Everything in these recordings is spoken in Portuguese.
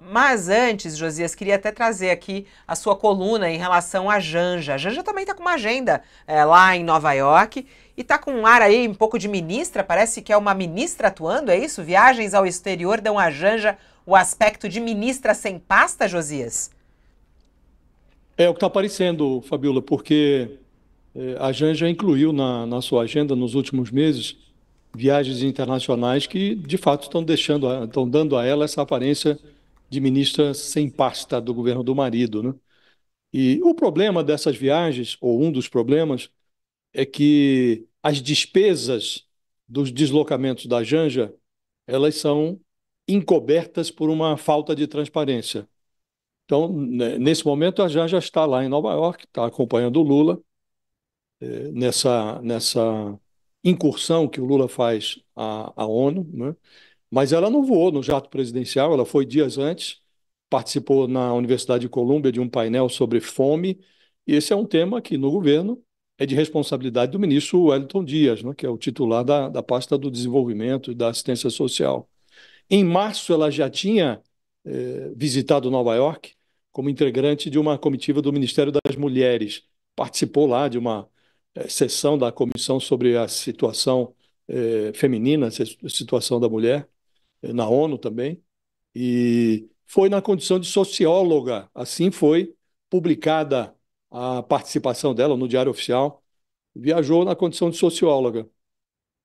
Mas antes, Josias, queria até trazer aqui a sua coluna em relação à Janja. A Janja também está com uma agenda é, lá em Nova York e está com um ar aí um pouco de ministra, parece que é uma ministra atuando, é isso? Viagens ao exterior dão à Janja o aspecto de ministra sem pasta, Josias? É o que está aparecendo, Fabiola, porque é, a Janja incluiu na, na sua agenda nos últimos meses viagens internacionais que, de fato, estão deixando, estão dando a ela essa aparência de ministra sem pasta do governo do marido, né? E o problema dessas viagens, ou um dos problemas, é que as despesas dos deslocamentos da Janja, elas são encobertas por uma falta de transparência. Então, né, nesse momento, a Janja está lá em Nova York, está acompanhando o Lula eh, nessa, nessa incursão que o Lula faz à, à ONU, né? mas ela não voou no jato presidencial, ela foi dias antes, participou na Universidade de Colômbia de um painel sobre fome, e esse é um tema que no governo é de responsabilidade do ministro Wellington Dias, né? que é o titular da, da pasta do desenvolvimento e da assistência social. Em março, ela já tinha eh, visitado Nova York como integrante de uma comitiva do Ministério das Mulheres, participou lá de uma é, sessão da comissão sobre a situação é, feminina, a situação da mulher, é, na ONU também, e foi na condição de socióloga, assim foi publicada a participação dela no Diário Oficial, viajou na condição de socióloga.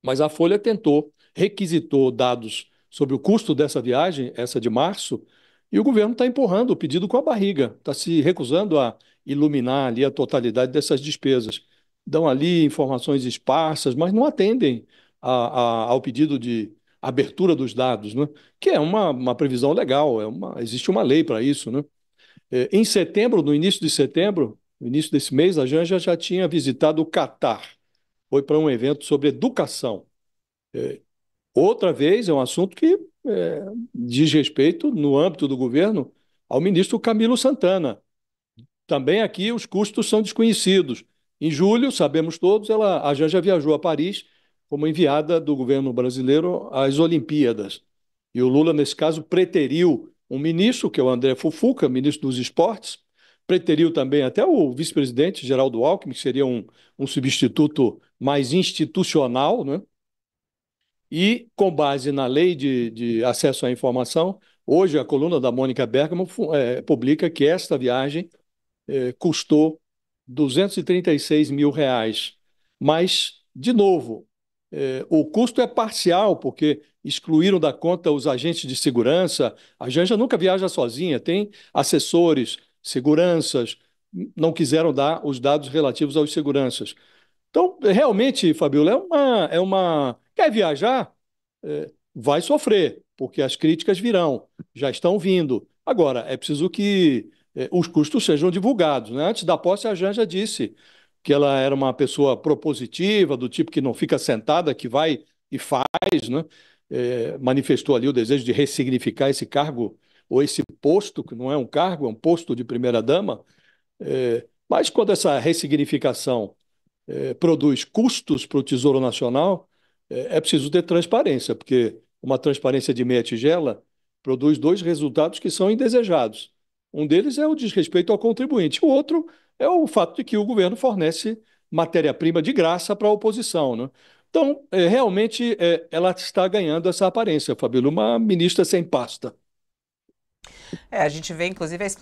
Mas a Folha tentou, requisitou dados sobre o custo dessa viagem, essa de março, e o governo está empurrando o pedido com a barriga, está se recusando a iluminar ali a totalidade dessas despesas dão ali informações esparsas, mas não atendem a, a, ao pedido de abertura dos dados, né? que é uma, uma previsão legal, é uma, existe uma lei para isso. Né? É, em setembro, no início de setembro, no início desse mês, a Janja já tinha visitado o Catar. Foi para um evento sobre educação. É, outra vez, é um assunto que é, diz respeito, no âmbito do governo, ao ministro Camilo Santana. Também aqui os custos são desconhecidos. Em julho, sabemos todos, ela, a Janja viajou a Paris como enviada do governo brasileiro às Olimpíadas. E o Lula, nesse caso, preteriu um ministro, que é o André Fufuca, ministro dos Esportes, preteriu também até o vice-presidente Geraldo Alckmin, que seria um, um substituto mais institucional, né? e com base na lei de, de, acesso à informação, hoje a coluna da Mônica Bergamo é, publica que esta viagem é, custou 236 mil reais. Mas, de novo, é, o custo é parcial, porque excluíram da conta os agentes de segurança. A Janja nunca viaja sozinha, tem assessores, seguranças, não quiseram dar os dados relativos aos seguranças. Então, realmente, Fabiola, é uma. É uma quer viajar? É, vai sofrer, porque as críticas virão, já estão vindo. Agora, é preciso que é, os custos sejam divulgados. Né? Antes da posse, a Janja disse que ela era uma pessoa propositiva, do tipo que não fica sentada, que vai e faz, né? É, manifestou ali o desejo de ressignificar esse cargo ou esse posto, que não é um cargo, é um posto de primeira-dama. É, mas quando essa ressignificação é, produz custos para o Tesouro Nacional, é, é, preciso ter transparência, porque uma transparência de meia tigela produz dois resultados que são indesejados. Um deles é o desrespeito ao contribuinte, o outro é o fato de que o governo fornece matéria-prima de graça para a oposição. Né? Então, é, realmente, é, ela está ganhando essa aparência, Fabíola, uma ministra sem pasta. É, a gente vê, inclusive, a